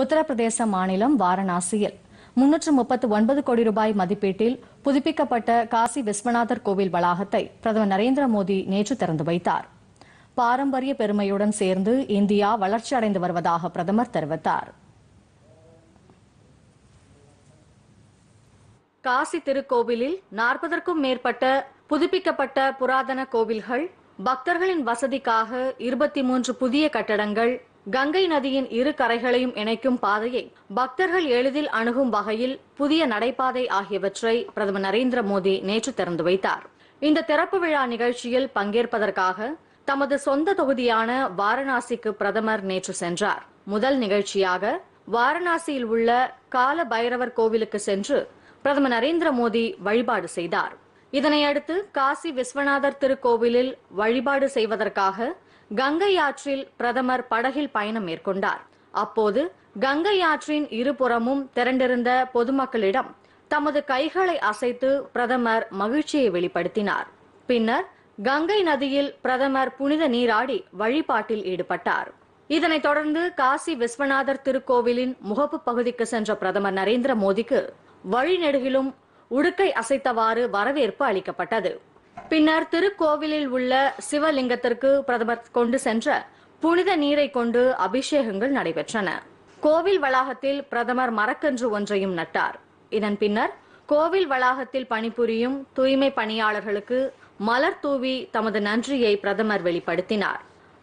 உத்தரப்பிரதேச மாநிலம் வாரணாசியில் முன்னூற்று முப்பத்து ஒன்பது கோடி ரூபாய் மதிப்பீட்டில் புதுப்பிக்கப்பட்ட காசி விஸ்வநாதர் கோவில் வளாகத்தை பிரதமர் நரேந்திர மோடி நேற்று திறந்து வைத்தார் பாரம்பரிய பெருமையுடன் சேர்ந்து இந்தியா வளர்ச்சியடைந்து வருவதாக பிரதமர் தெரிவித்தார் காசி திருக்கோவிலில் நாற்பதற்கும் மேற்பட்ட புதுப்பிக்கப்பட்ட புராதன கோவில்கள் பக்தர்களின் வசதிக்காக இருபத்தி மூன்று புதிய கட்டடங்கள் கங்கை நதியின் இரு கரைகளையும் இணைக்கும் பாதையை பக்தர்கள் எளிதில் அணுகும் வகையில் புதிய நடைபாதை ஆகியவற்றை பிரதமர் நரேந்திர மோடி நேற்று திறந்து வைத்தார் இந்த திறப்பு விழா நிகழ்ச்சியில் பங்கேற்பதற்காக தமது சொந்த தொகுதியான வாரணாசிக்கு பிரதமர் நேற்று சென்றார் முதல் நிகழ்ச்சியாக வாரணாசியில் உள்ள கால பைரவர் கோவிலுக்கு சென்று பிரதமர் நரேந்திர மோடி வழிபாடு செய்தார் இதனையடுத்து காசி விஸ்வநாதர் திருக்கோவிலில் வழிபாடு செய்வதற்காக கங்கை ஆற்றில் பிரதமர் படகில் பயணம் மேற்கொண்டார் அப்போது கங்கை ஆற்றின் இருபுறமும் திரண்டிருந்த பொதுமக்களிடம் தமது கைகளை அசைத்து பிரதமர் மகிழ்ச்சியை வெளிப்படுத்தினார் பின்னர் கங்கை நதியில் பிரதமர் புனித நீராடி வழிபாட்டில் ஈடுபட்டார் இதனைத் தொடர்ந்து காசி விஸ்வநாதர் திருக்கோவிலின் முகப்பு பகுதிக்கு சென்ற பிரதமர் நரேந்திர மோடிக்கு வழிநெடுகிலும் உடுக்கை அசைத்தவாறு வரவேற்பு அளிக்கப்பட்டது பின்னர் திருக்கோவிலில் உள்ள சிவலிங்கத்திற்கு பிரதமர் கொண்டு சென்ற புனித நீரை கொண்டு அபிஷேகங்கள் நடைபெற்றன கோவில் வளாகத்தில் பிரதமர் மரக்கன்று ஒன்றையும் நட்டார் இதன் பின்னர் கோவில் வளாகத்தில் பணிபுரியும் தூய்மை பணியாளர்களுக்கு மலர் தூவி தமது நன்றியை பிரதமர் வெளிப்படுத்தினார்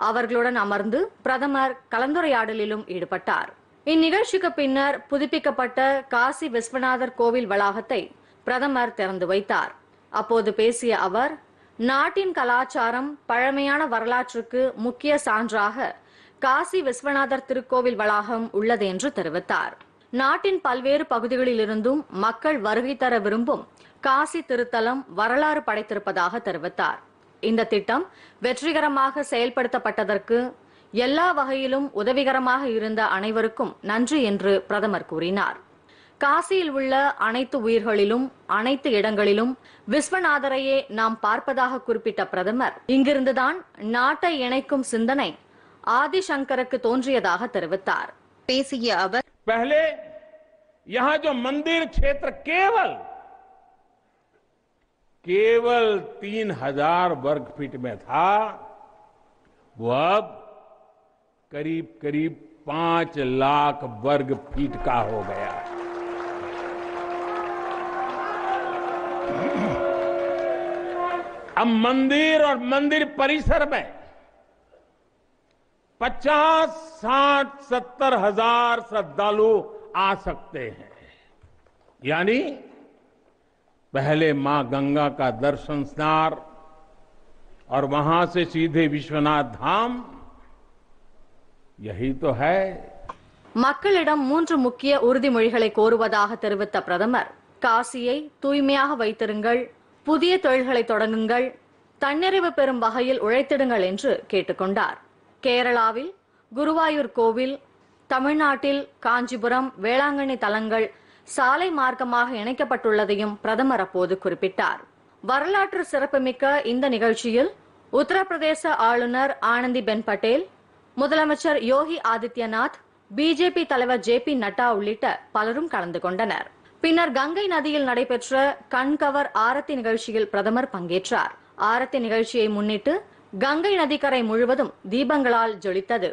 அவர்களுடன் அமர்ந்து பிரதமர் கலந்துரையாடலிலும் ஈடுபட்டார் இந்நிகழ்ச்சிக்கு பின்னர் புதுப்பிக்கப்பட்ட காசி விஸ்வநாதர் கோவில் வளாகத்தை பிரதமர் திறந்து வைத்தார் அப்போது பேசிய அவர் நாட்டின் கலாச்சாரம் பழமையான வரலாற்றுக்கு முக்கிய சான்றாக காசி விஸ்வநாதர் திருக்கோவில் வளாகம் உள்ளது என்று தெரிவித்தார் நாட்டின் பல்வேறு பகுதிகளிலிருந்தும் மக்கள் வருகை தர விரும்பும் காசி திருத்தலம் வரலாறு படைத்திருப்பதாக தெரிவித்தார் இந்த திட்டம் வெற்றிகரமாக செயல்படுத்தப்பட்டதற்கு எல்லா வகையிலும் உதவிகரமாக இருந்த அனைவருக்கும் நன்றி என்று பிரதமர் கூறினார் காசியில் உள்ள அனைத்து உயிர்களிலும் அனைத்து இடங்களிலும் விஸ்வநாதரையே நாம் பார்ப்பதாக குறிப்பிட்ட பிரதமர் இங்கிருந்துதான் நாட்டை இணைக்கும் சிந்தனை ஆதிசங்கருக்கு தோன்றியதாக தெரிவித்தார் பேசிய அவர் पहले यहां जो मंदिर क्षेत्र केवल केवल तीन हजार वर्ग फीट में था वो अब करीब करीब पांच लाख वर्ग फीट का हो अब मंदिर और मंदिर परिसर में पचास साठ सत्तर हजार श्रद्धालु आ सकते हैं यानी पहले मां गंगा का दर्शन स्नार और वहां से सीधे विश्वनाथ धाम यही तो है மக்களிடம் மூன்று முக்கிய உறுதிமொழிகளை கோருவதாக தெரிவித்த பிரதமர் காசியை தூய்மையாக வைத்திருங்கள் புதிய தொழில்களை தொடங்குங்கள் தன்னிறைவு பெறும் வகையில் உழைத்திடுங்கள் என்று கேட்டுக்கொண்டார் கேரளாவில் குருவாயூர் கோவில் தமிழ்நாட்டில் காஞ்சிபுரம் வேளாங்கண்ணி தலங்கள் சாலை மார்க்கமாக இணைக்கப்பட்டுள்ளதையும் பிரதமர் அப்போது குறிப்பிட்டார் வரலாற்று சிறப்புமிக்க இந்த நிகழ்ச்சியில் உத்தரப்பிரதேச ஆளுநர் ஆனந்தி பென் பட்டேல் முதலமைச்சர் யோகி ஆதித்யநாத் பிஜேபி தலைவர் ஜே பி நட்டா உள்ளிட்ட பலரும் கலந்து கொண்டனர் பின்னர் கங்கை நதியில் நடைபெற்ற கண்கவர் ஆரத்தி நிகழ்ச்சியில் பிரதமர் பங்கேற்றார் ஆரத்தி நிகழ்ச்சியை முன்னிட்டு கங்கை நதிக்கரை முழுவதும் தீபங்களால் ஜொலித்தது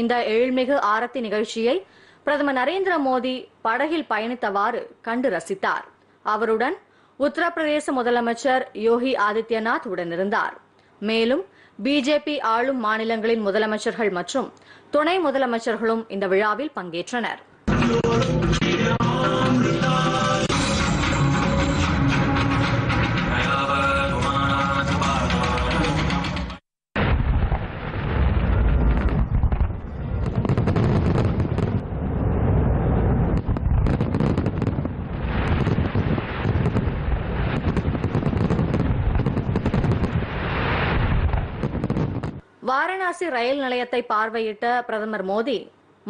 இந்த எழில்மிகு ஆரத்தி நிகழ்ச்சியை பிரதமர் நரேந்திர மோடி படகில் பயணித்தவாறு கண்டு ரசித்தார் அவருடன் உத்தரப்பிரதேச முதலமைச்சர் யோகி ஆதித்யநாத் உடனிருந்தார் மேலும் பிஜேபி ஆளும் மாநிலங்களின் முதலமைச்சர்கள் மற்றும் துணை முதலமைச்சர்களும் இந்த விழாவில் பங்கேற்றனர் வாரணாசி ரயில் நிலையத்தை பார்வையிட்ட பிரதமர் மோடி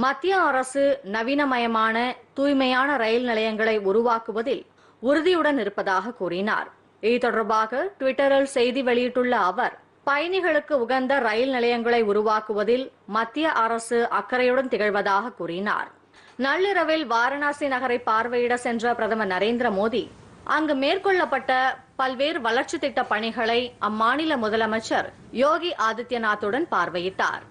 மத்திய அரசு நவீனமயமான தூய்மையான ரயில் நிலையங்களை உருவாக்குவதில் உறுதியுடன் இருப்பதாக கூறினார் இது தொடர்பாக டுவிட்டரில் செய்தி வெளியிட்டுள்ள அவர் பயணிகளுக்கு உகந்த ரயில் நிலையங்களை உருவாக்குவதில் மத்திய அரசு அக்கறையுடன் திகழ்வதாக கூறினார் நள்ளிரவில் வாரணாசி நகரை பார்வையிட சென்ற பிரதமர் நரேந்திர மோடி அங்கு மேற்கொள்ளப்பட்ட பல்வேறு வளர்ச்சி திட்ட பணிகளை அம்மாநில முதலமைச்சர் யோகி ஆதித்யநாத்துடன் பார்வையிட்டார்